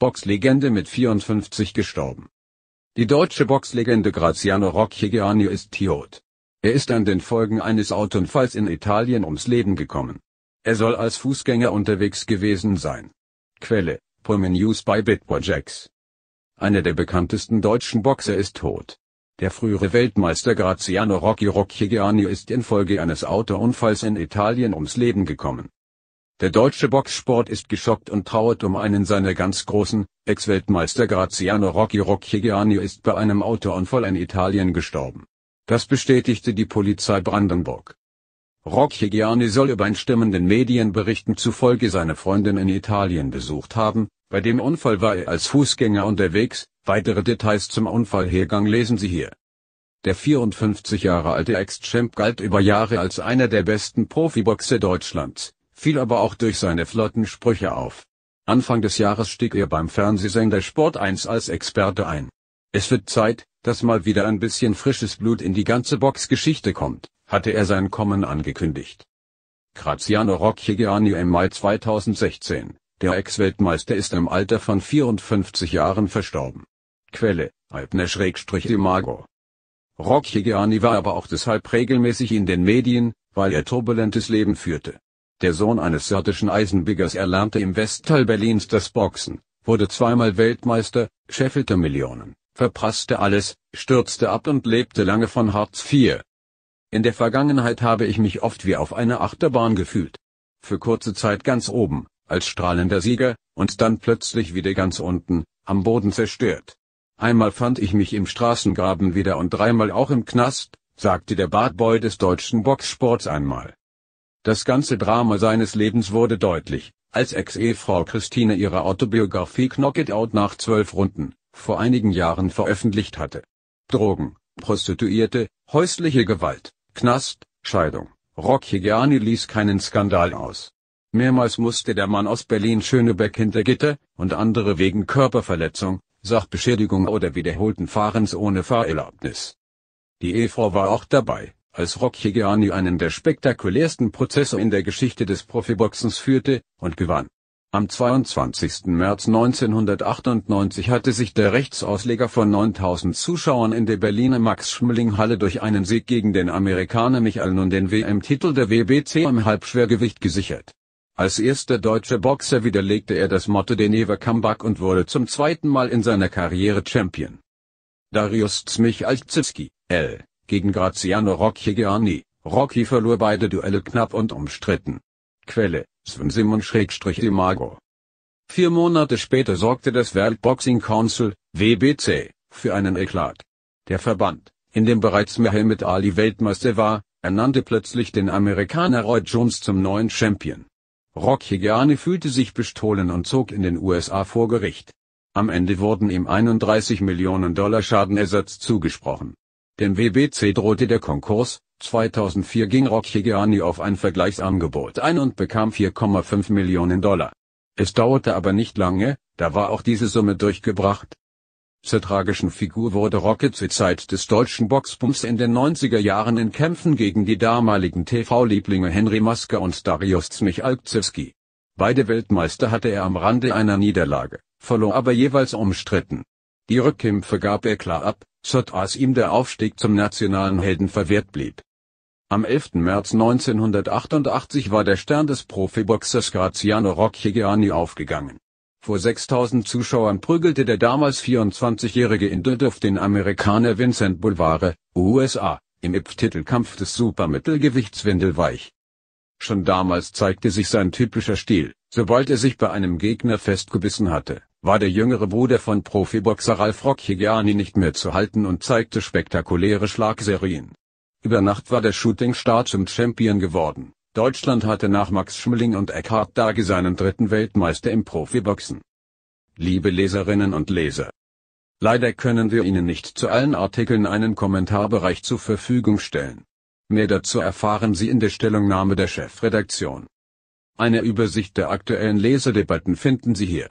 Boxlegende mit 54 gestorben. Die deutsche Boxlegende Graziano Rocchigiani ist tot. Er ist an den Folgen eines Autounfalls in Italien ums Leben gekommen. Er soll als Fußgänger unterwegs gewesen sein. Quelle, Pullman News bei Bitprojects. Einer der bekanntesten deutschen Boxer ist tot. Der frühere Weltmeister Graziano Rocchi Rocchigiani ist infolge eines Autounfalls in Italien ums Leben gekommen. Der deutsche Boxsport ist geschockt und trauert um einen seiner ganz Großen, Ex-Weltmeister Graziano Rocchi Rocchigiani ist bei einem Autounfall in Italien gestorben. Das bestätigte die Polizei Brandenburg. Rocchigiani soll übereinstimmenden Medienberichten zufolge seine Freundin in Italien besucht haben, bei dem Unfall war er als Fußgänger unterwegs, weitere Details zum Unfallhergang lesen Sie hier. Der 54 Jahre alte Ex-Champ galt über Jahre als einer der besten Profiboxer Deutschlands fiel aber auch durch seine flotten Sprüche auf. Anfang des Jahres stieg er beim Fernsehsender Sport 1 als Experte ein. Es wird Zeit, dass mal wieder ein bisschen frisches Blut in die ganze Boxgeschichte kommt, hatte er sein Kommen angekündigt. Graziano Rocchigiani im Mai 2016, der Ex-Weltmeister ist im Alter von 54 Jahren verstorben. Quelle, Alpner-Imago. Rocchigiani war aber auch deshalb regelmäßig in den Medien, weil er turbulentes Leben führte der Sohn eines sardischen Eisenbiggers erlernte im Westteil Berlins das Boxen, wurde zweimal Weltmeister, scheffelte Millionen, verprasste alles, stürzte ab und lebte lange von Hartz IV. In der Vergangenheit habe ich mich oft wie auf einer Achterbahn gefühlt. Für kurze Zeit ganz oben, als strahlender Sieger, und dann plötzlich wieder ganz unten, am Boden zerstört. Einmal fand ich mich im Straßengraben wieder und dreimal auch im Knast, sagte der Bartboy des deutschen Boxsports einmal. Das ganze Drama seines Lebens wurde deutlich, als Ex-Ehefrau Christine ihre Autobiografie Knock It Out nach zwölf Runden, vor einigen Jahren veröffentlicht hatte. Drogen, Prostituierte, häusliche Gewalt, Knast, Scheidung. Rocky Rocchigiani ließ keinen Skandal aus. Mehrmals musste der Mann aus Berlin-Schönebeck hinter Gitter, und andere wegen Körperverletzung, Sachbeschädigung oder wiederholten Fahrens ohne Fahrerlaubnis. Die Ehefrau war auch dabei, als Rocky Gianni einen der spektakulärsten Prozesse in der Geschichte des Profiboxens führte, und gewann. Am 22. März 1998 hatte sich der Rechtsausleger von 9000 Zuschauern in der Berliner Max-Schmeling-Halle durch einen Sieg gegen den Amerikaner Michael Nun den WM-Titel der WBC im Halbschwergewicht gesichert. Als erster deutscher Boxer widerlegte er das Motto der Never Comeback und wurde zum zweiten Mal in seiner Karriere Champion. Darius Zmichalczewski, L. Gegen Graziano Rocchigiani, Rocky verlor beide Duelle knapp und umstritten. Quelle, Sven Simon-Imago. Vier Monate später sorgte das World Boxing Council, WBC, für einen Eklat. Der Verband, in dem bereits Muhammad Ali Weltmeister war, ernannte plötzlich den Amerikaner Roy Jones zum neuen Champion. Rocchigiani fühlte sich bestohlen und zog in den USA vor Gericht. Am Ende wurden ihm 31 Millionen Dollar Schadenersatz zugesprochen. Dem WBC drohte der Konkurs, 2004 ging Rocky Gianni auf ein Vergleichsangebot ein und bekam 4,5 Millionen Dollar. Es dauerte aber nicht lange, da war auch diese Summe durchgebracht. Zur tragischen Figur wurde Rocky zur Zeit des deutschen Boxbums in den 90er Jahren in Kämpfen gegen die damaligen TV-Lieblinge Henry Maske und Darius Zmichalczewski. Beide Weltmeister hatte er am Rande einer Niederlage, verlor aber jeweils umstritten. Die Rückkämpfe gab er klar ab, sodass ihm der Aufstieg zum nationalen Helden verwehrt blieb. Am 11. März 1988 war der Stern des Profiboxers Graziano Rocchigiani aufgegangen. Vor 6000 Zuschauern prügelte der damals 24-jährige Indudov den Amerikaner Vincent Boulevard, USA, im IPF-Titelkampf des Supermittelgewichts Windelweich. Schon damals zeigte sich sein typischer Stil, sobald er sich bei einem Gegner festgebissen hatte war der jüngere Bruder von Profiboxer Ralf Rock nicht mehr zu halten und zeigte spektakuläre Schlagserien. Über Nacht war der Shootingstar zum Champion geworden. Deutschland hatte nach Max Schmeling und Eckhard Dage seinen dritten Weltmeister im Profiboxen. Liebe Leserinnen und Leser. Leider können wir Ihnen nicht zu allen Artikeln einen Kommentarbereich zur Verfügung stellen. Mehr dazu erfahren Sie in der Stellungnahme der Chefredaktion. Eine Übersicht der aktuellen Leserdebatten finden Sie hier.